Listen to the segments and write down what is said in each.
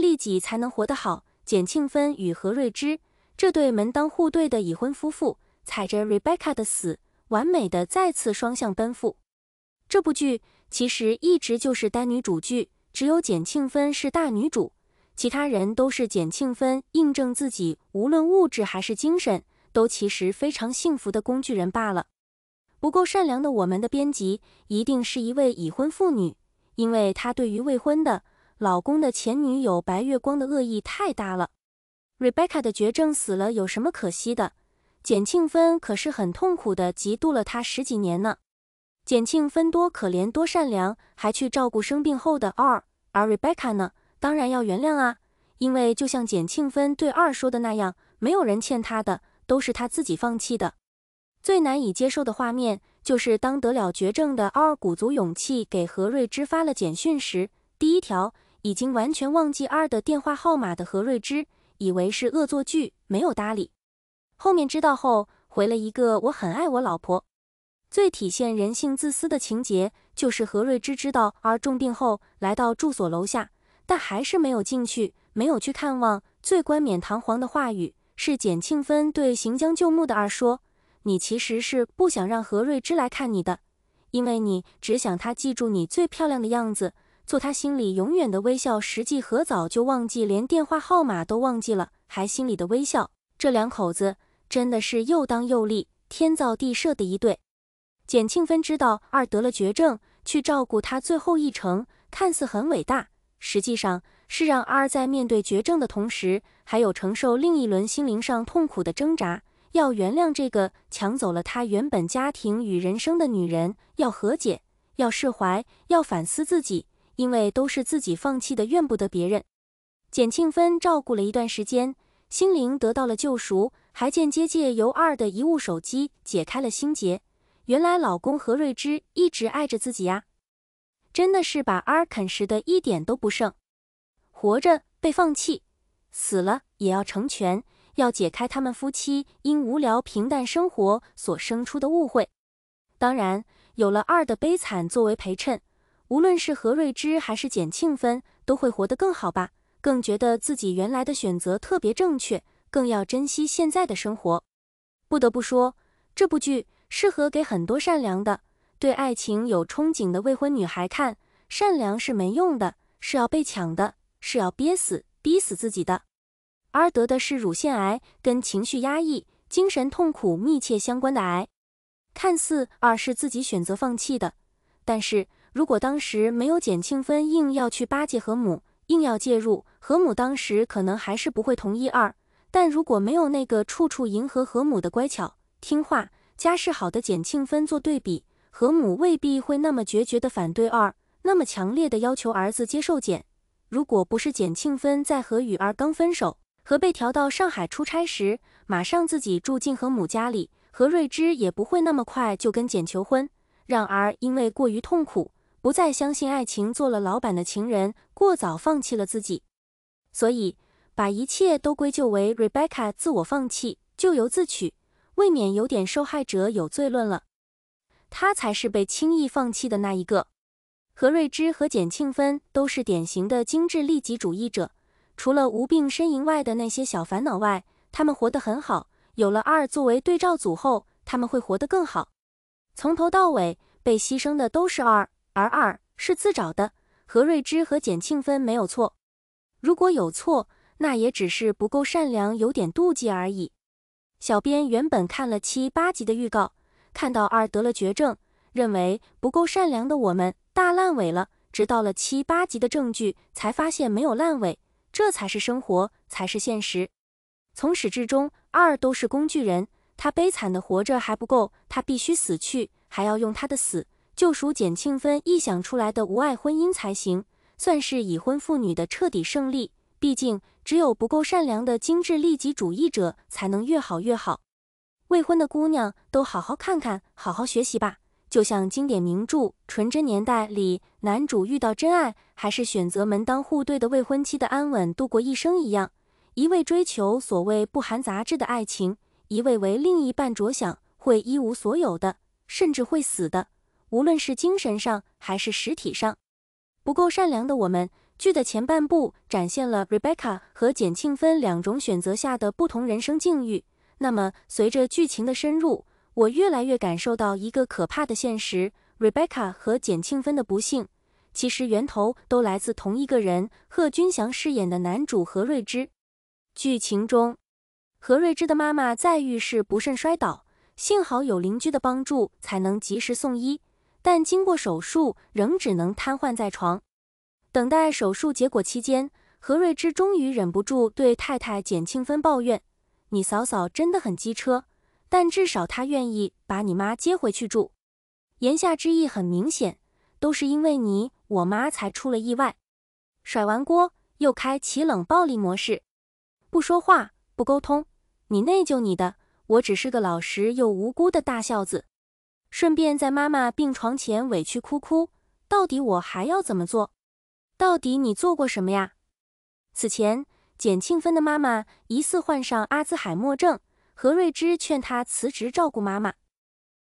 利己才能活得好。简庆芬与何瑞芝这对门当户对的已婚夫妇，踩着 Rebecca 的死，完美的再次双向奔赴。这部剧其实一直就是单女主剧，只有简庆芬是大女主，其他人都是简庆芬印证自己，无论物质还是精神，都其实非常幸福的工具人罢了。不够善良的我们的编辑，一定是一位已婚妇女，因为她对于未婚的。老公的前女友白月光的恶意太大了。Rebecca 的绝症死了有什么可惜的？简庆芬可是很痛苦的，嫉妒了他十几年呢。简庆芬多可怜多善良，还去照顾生病后的二。而 Rebecca 呢，当然要原谅啊，因为就像简庆芬对二说的那样，没有人欠他的，都是他自己放弃的。最难以接受的画面就是，当得了绝症的二鼓足勇气给何瑞之发了简讯时，第一条。已经完全忘记二的电话号码的何瑞芝，以为是恶作剧，没有搭理。后面知道后回了一个“我很爱我老婆”。最体现人性自私的情节，就是何瑞芝知道二重病后，来到住所楼下，但还是没有进去，没有去看望。最冠冕堂皇的话语是简庆芬对行将就木的二说：“你其实是不想让何瑞芝来看你的，因为你只想他记住你最漂亮的样子。”做他心里永远的微笑，实际何早就忘记，连电话号码都忘记了，还心里的微笑。这两口子真的是又当又立，天造地设的一对。简庆芬知道二得了绝症，去照顾他最后一程，看似很伟大，实际上是让二在面对绝症的同时，还有承受另一轮心灵上痛苦的挣扎。要原谅这个抢走了他原本家庭与人生的女人，要和解，要释怀，要反思自己。因为都是自己放弃的，怨不得别人。简庆芬照顾了一段时间，心灵得到了救赎，还间接借由二的遗物手机解开了心结。原来老公何瑞芝一直爱着自己呀！真的是把二啃食的一点都不剩。活着被放弃，死了也要成全，要解开他们夫妻因无聊平淡生活所生出的误会。当然，有了二的悲惨作为陪衬。无论是何瑞芝还是简庆芬，都会活得更好吧？更觉得自己原来的选择特别正确，更要珍惜现在的生活。不得不说，这部剧适合给很多善良的、对爱情有憧憬的未婚女孩看。善良是没用的，是要被抢的，是要憋死、逼死自己的。而得的是乳腺癌，跟情绪压抑、精神痛苦密切相关的癌。看似二是自己选择放弃的，但是。如果当时没有简庆芬硬要去巴结何母，硬要介入，何母当时可能还是不会同意二。但如果没有那个处处迎合何母的乖巧听话、家世好的简庆芬做对比，何母未必会那么决绝的反对二，那么强烈的要求儿子接受简。如果不是简庆芬在和雨儿刚分手、和被调到上海出差时，马上自己住进何母家里，何瑞芝也不会那么快就跟简求婚，让儿因为过于痛苦。不再相信爱情，做了老板的情人，过早放弃了自己，所以把一切都归咎为 Rebecca 自我放弃，咎由自取，未免有点受害者有罪论了。他才是被轻易放弃的那一个。何瑞之和简庆芬都是典型的精致利己主义者，除了无病呻吟外的那些小烦恼外，他们活得很好。有了二作为对照组后，他们会活得更好。从头到尾被牺牲的都是二。而二是自找的，何瑞芝和简庆芬没有错，如果有错，那也只是不够善良，有点妒忌而已。小编原本看了七八集的预告，看到二得了绝症，认为不够善良的我们大烂尾了。直到了七八集的证据，才发现没有烂尾，这才是生活，才是现实。从始至终，二都是工具人，他悲惨的活着还不够，他必须死去，还要用他的死。就属简庆芬臆想出来的无爱婚姻才行，算是已婚妇女的彻底胜利。毕竟，只有不够善良的精致利己主义者才能越好越好。未婚的姑娘都好好看看，好好学习吧。就像经典名著《纯真年代》里，男主遇到真爱，还是选择门当户对的未婚妻的安稳度过一生一样。一味追求所谓不含杂质的爱情，一味为另一半着想，会一无所有的，甚至会死的。无论是精神上还是实体上，不够善良的我们。剧的前半部展现了 Rebecca 和简庆芬两种选择下的不同人生境遇。那么，随着剧情的深入，我越来越感受到一个可怕的现实：Rebecca 和简庆芬的不幸，其实源头都来自同一个人——贺军翔饰演的男主何瑞之。剧情中，何瑞之的妈妈在浴室不慎摔倒，幸好有邻居的帮助，才能及时送医。但经过手术，仍只能瘫痪在床。等待手术结果期间，何瑞芝终于忍不住对太太简庆芬抱怨：“你嫂嫂真的很机车，但至少她愿意把你妈接回去住。”言下之意很明显，都是因为你，我妈才出了意外。甩完锅，又开启冷暴力模式，不说话，不沟通。你内疚你的，我只是个老实又无辜的大孝子。顺便在妈妈病床前委屈哭哭，到底我还要怎么做？到底你做过什么呀？此前，简庆芬的妈妈疑似患上阿兹海默症，何瑞芝劝她辞职照顾妈妈。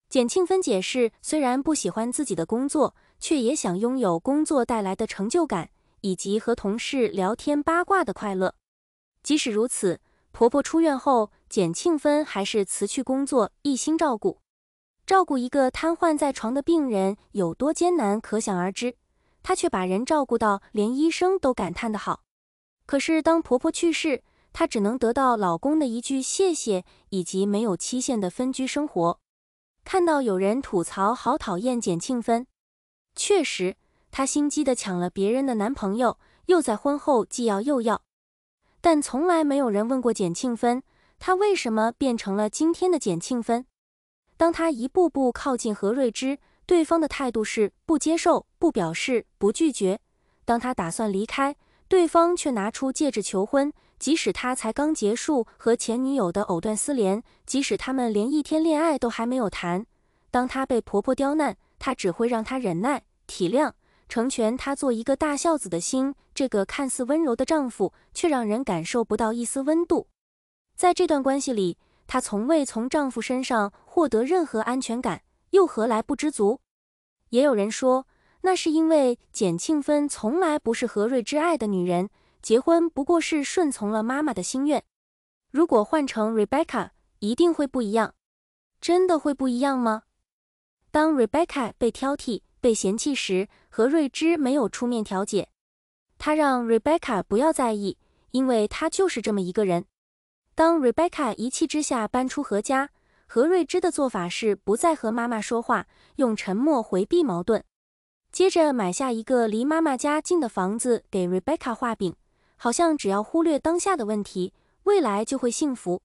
简庆芬解释，虽然不喜欢自己的工作，却也想拥有工作带来的成就感，以及和同事聊天八卦的快乐。即使如此，婆婆出院后，简庆芬还是辞去工作，一心照顾。照顾一个瘫痪在床的病人有多艰难，可想而知。她却把人照顾到连医生都感叹的好。可是当婆婆去世，她只能得到老公的一句谢谢以及没有期限的分居生活。看到有人吐槽好讨厌简庆芬，确实，她心机的抢了别人的男朋友，又在婚后既要又要。但从来没有人问过简庆芬，她为什么变成了今天的简庆芬？当他一步步靠近何瑞之，对方的态度是不接受、不表示、不拒绝。当他打算离开，对方却拿出戒指求婚。即使他才刚结束和前女友的藕断丝连，即使他们连一天恋爱都还没有谈，当他被婆婆刁难，他只会让他忍耐、体谅、成全他做一个大孝子的心。这个看似温柔的丈夫，却让人感受不到一丝温度。在这段关系里。她从未从丈夫身上获得任何安全感，又何来不知足？也有人说，那是因为简庆芬从来不是何瑞芝爱的女人，结婚不过是顺从了妈妈的心愿。如果换成 Rebecca，一定会不一样。真的会不一样吗？当 Rebecca 被挑剔、被嫌弃时，何瑞芝没有出面调解，她让 Rebecca 不要在意，因为她就是这么一个人。当 Rebecca 一气之下搬出何家，何瑞芝的做法是不再和妈妈说话，用沉默回避矛盾。接着买下一个离妈妈家近的房子，给 Rebecca 画饼，好像只要忽略当下的问题，未来就会幸福。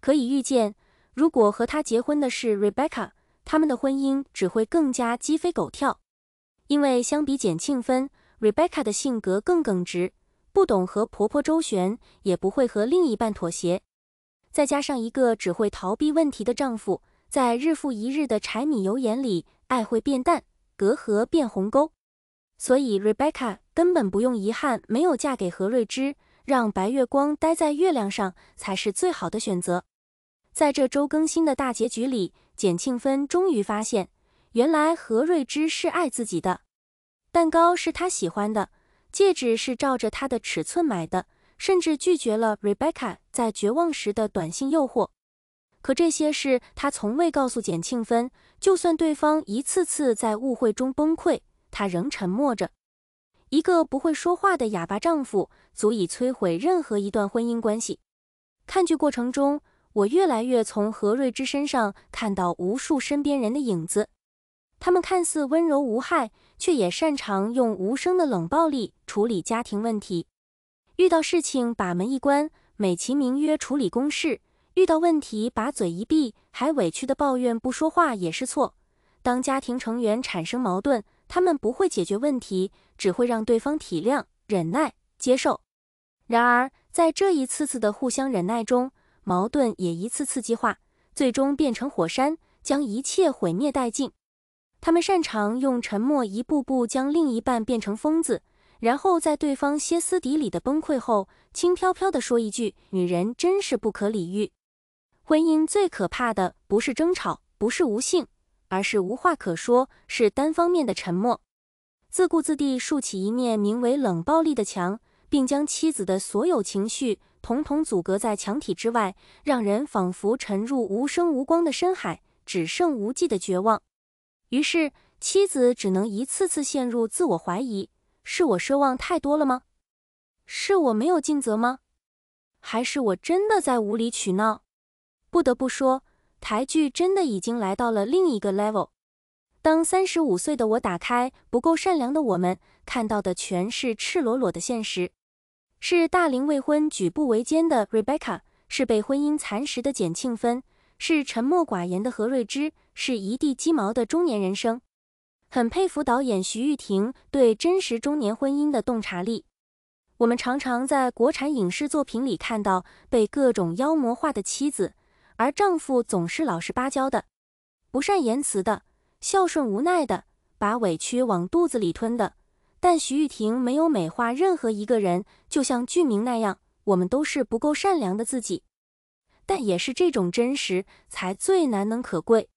可以预见，如果和他结婚的是 Rebecca，他们的婚姻只会更加鸡飞狗跳，因为相比简庆芬，Rebecca 的性格更耿直。不懂和婆婆周旋，也不会和另一半妥协，再加上一个只会逃避问题的丈夫，在日复一日的柴米油盐里，爱会变淡，隔阂变鸿沟。所以，Rebecca 根本不用遗憾没有嫁给何瑞芝，让白月光待在月亮上才是最好的选择。在这周更新的大结局里，简庆芬终于发现，原来何瑞芝是爱自己的，蛋糕是他喜欢的。戒指是照着他的尺寸买的，甚至拒绝了 Rebecca 在绝望时的短信诱惑。可这些事他从未告诉简庆芬。就算对方一次次在误会中崩溃，他仍沉默着。一个不会说话的哑巴丈夫，足以摧毁任何一段婚姻关系。看剧过程中，我越来越从何瑞之身上看到无数身边人的影子。他们看似温柔无害，却也擅长用无声的冷暴力处理家庭问题。遇到事情把门一关，美其名曰处理公事；遇到问题把嘴一闭，还委屈的抱怨不说话也是错。当家庭成员产生矛盾，他们不会解决问题，只会让对方体谅、忍耐、接受。然而，在这一次次的互相忍耐中，矛盾也一次次激化，最终变成火山，将一切毁灭殆尽。他们擅长用沉默一步步将另一半变成疯子，然后在对方歇斯底里的崩溃后，轻飘飘的说一句：“女人真是不可理喻。”婚姻最可怕的不是争吵，不是无性，而是无话可说，是单方面的沉默。自顾自地竖起一面名为“冷暴力”的墙，并将妻子的所有情绪统统阻隔在墙体之外，让人仿佛沉入无声无光的深海，只剩无际的绝望。于是，妻子只能一次次陷入自我怀疑：是我奢望太多了吗？是我没有尽责吗？还是我真的在无理取闹？不得不说，台剧真的已经来到了另一个 level。当三十五岁的我打开《不够善良的我们》，看到的全是赤裸裸的现实：是大龄未婚举步维艰的 Rebecca，是被婚姻蚕食的简庆芬。是沉默寡言的何瑞芝，是一地鸡毛的中年人生。很佩服导演徐玉婷对真实中年婚姻的洞察力。我们常常在国产影视作品里看到被各种妖魔化的妻子，而丈夫总是老实巴交的、不善言辞的、孝顺无奈的、把委屈往肚子里吞的。但徐玉婷没有美化任何一个人，就像剧名那样，我们都是不够善良的自己。但也是这种真实，才最难能可贵。